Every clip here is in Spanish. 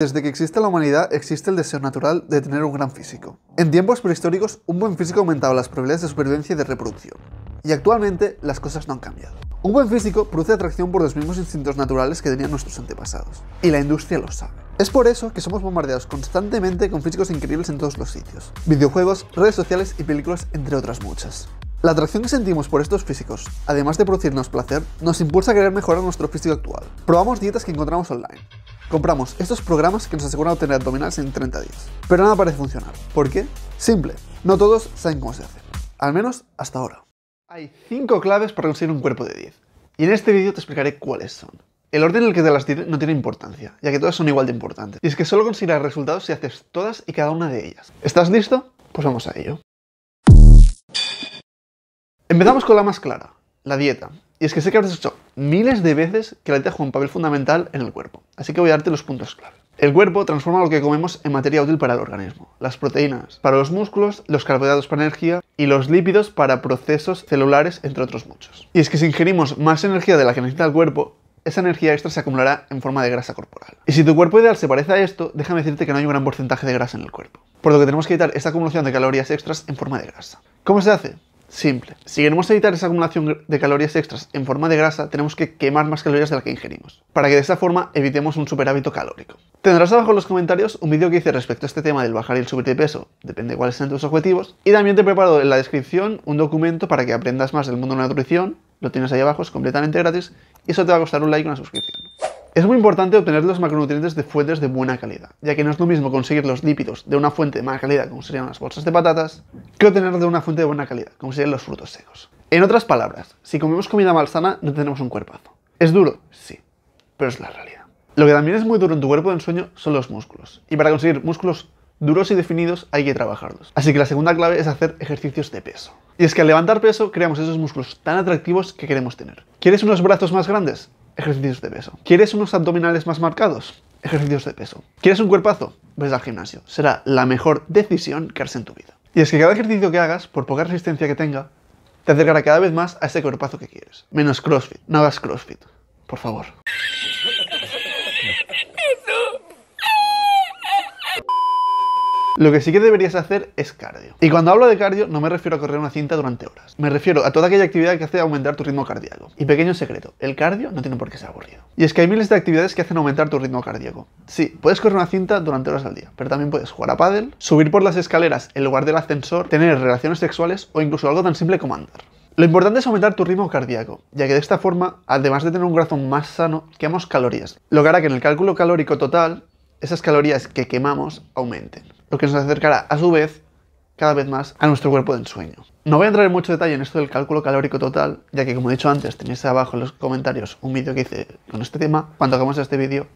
Desde que existe la humanidad existe el deseo natural de tener un gran físico. En tiempos prehistóricos, un buen físico aumentaba las probabilidades de supervivencia y de reproducción. Y actualmente las cosas no han cambiado. Un buen físico produce atracción por los mismos instintos naturales que tenían nuestros antepasados. Y la industria lo sabe. Es por eso que somos bombardeados constantemente con físicos increíbles en todos los sitios. Videojuegos, redes sociales y películas, entre otras muchas. La atracción que sentimos por estos físicos, además de producirnos placer, nos impulsa a querer mejorar nuestro físico actual. Probamos dietas que encontramos online, Compramos estos programas que nos aseguran obtener abdominales en 30 días. Pero nada parece funcionar. ¿Por qué? Simple. No todos saben cómo se hace. Al menos hasta ahora. Hay 5 claves para conseguir un cuerpo de 10. Y en este vídeo te explicaré cuáles son. El orden en el que te las diré no tiene importancia, ya que todas son igual de importantes. Y es que solo conseguirás resultados si haces todas y cada una de ellas. ¿Estás listo? Pues vamos a ello. Empezamos con la más clara, la dieta. Y es que sé que habrás hecho miles de veces que la dieta juega un papel fundamental en el cuerpo. Así que voy a darte los puntos clave. El cuerpo transforma lo que comemos en materia útil para el organismo. Las proteínas para los músculos, los carbohidratos para energía y los lípidos para procesos celulares, entre otros muchos. Y es que si ingerimos más energía de la que necesita el cuerpo, esa energía extra se acumulará en forma de grasa corporal. Y si tu cuerpo ideal se parece a esto, déjame decirte que no hay un gran porcentaje de grasa en el cuerpo. Por lo que tenemos que evitar esta acumulación de calorías extras en forma de grasa. ¿Cómo se hace? Simple. Si queremos evitar esa acumulación de calorías extras en forma de grasa, tenemos que quemar más calorías de las que ingerimos, para que de esa forma evitemos un superhábito calórico. Tendrás abajo en los comentarios un vídeo que hice respecto a este tema del bajar y el subir de peso, depende de cuáles sean tus objetivos, y también te he preparado en la descripción un documento para que aprendas más del mundo de la nutrición, lo tienes ahí abajo, es completamente gratis, y eso te va a costar un like y una suscripción. Es muy importante obtener los macronutrientes de fuentes de buena calidad, ya que no es lo mismo conseguir los lípidos de una fuente de mala calidad, como serían las bolsas de patatas, que obtenerlos de una fuente de buena calidad, como serían los frutos secos. En otras palabras, si comemos comida malsana, no tenemos un cuerpazo. ¿Es duro? Sí, pero es la realidad. Lo que también es muy duro en tu cuerpo de sueño son los músculos, y para conseguir músculos duros y definidos hay que trabajarlos. Así que la segunda clave es hacer ejercicios de peso. Y es que al levantar peso creamos esos músculos tan atractivos que queremos tener. ¿Quieres unos brazos más grandes? ejercicios de peso. ¿Quieres unos abdominales más marcados? Ejercicios de peso. ¿Quieres un cuerpazo? Ves al gimnasio. Será la mejor decisión que harás en tu vida. Y es que cada ejercicio que hagas, por poca resistencia que tenga, te acercará cada vez más a ese cuerpazo que quieres. Menos CrossFit. No hagas CrossFit. Por favor. Lo que sí que deberías hacer es cardio. Y cuando hablo de cardio no me refiero a correr una cinta durante horas. Me refiero a toda aquella actividad que hace aumentar tu ritmo cardíaco. Y pequeño secreto, el cardio no tiene por qué ser aburrido. Y es que hay miles de actividades que hacen aumentar tu ritmo cardíaco. Sí, puedes correr una cinta durante horas al día, pero también puedes jugar a pádel, subir por las escaleras en lugar del ascensor, tener relaciones sexuales o incluso algo tan simple como andar. Lo importante es aumentar tu ritmo cardíaco, ya que de esta forma, además de tener un corazón más sano, quemamos calorías, lo que hará que en el cálculo calórico total, esas calorías que quemamos aumenten lo que nos acercará a su vez cada vez más a nuestro cuerpo de ensueño. No voy a entrar en mucho detalle en esto del cálculo calórico total, ya que como he dicho antes, tenéis abajo en los comentarios un vídeo que hice con este tema. Cuando hagamos este vídeo,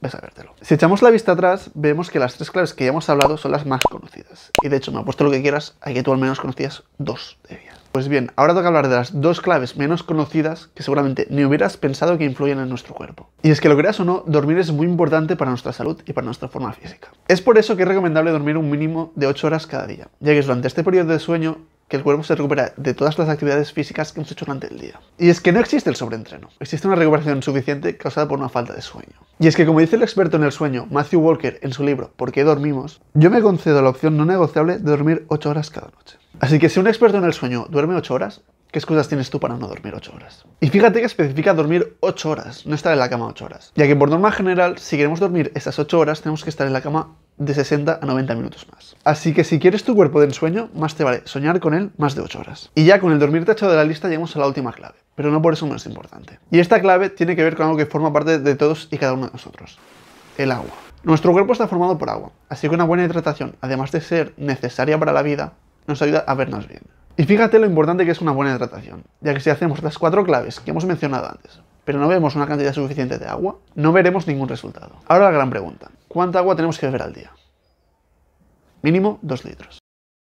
ves a vértelo. Si echamos la vista atrás, vemos que las tres claves que ya hemos hablado son las más conocidas. Y de hecho, me apuesto lo que quieras hay que tú al menos conocías dos de ellas. Pues bien, ahora toca hablar de las dos claves menos conocidas que seguramente ni hubieras pensado que influyen en nuestro cuerpo. Y es que lo creas o no, dormir es muy importante para nuestra salud y para nuestra forma física. Es por eso que es recomendable dormir un mínimo de 8 horas cada día, ya que es durante este periodo de sueño que el cuerpo se recupera de todas las actividades físicas que hemos hecho durante el día. Y es que no existe el sobreentreno, existe una recuperación suficiente causada por una falta de sueño. Y es que como dice el experto en el sueño, Matthew Walker, en su libro ¿Por qué dormimos?, yo me concedo la opción no negociable de dormir 8 horas cada noche. Así que si un experto en el sueño duerme 8 horas, ¿qué excusas tienes tú para no dormir 8 horas? Y fíjate que especifica dormir 8 horas, no estar en la cama 8 horas. Ya que por norma general, si queremos dormir esas 8 horas, tenemos que estar en la cama de 60 a 90 minutos más. Así que si quieres tu cuerpo de ensueño, más te vale soñar con él más de 8 horas. Y ya con el dormir tachado de la lista llegamos a la última clave, pero no por eso menos importante. Y esta clave tiene que ver con algo que forma parte de todos y cada uno de nosotros, el agua. Nuestro cuerpo está formado por agua, así que una buena hidratación, además de ser necesaria para la vida, nos ayuda a vernos bien. Y fíjate lo importante que es una buena hidratación, ya que si hacemos las cuatro claves que hemos mencionado antes, pero no vemos una cantidad suficiente de agua, no veremos ningún resultado. Ahora la gran pregunta, ¿cuánta agua tenemos que beber al día? Mínimo 2 litros.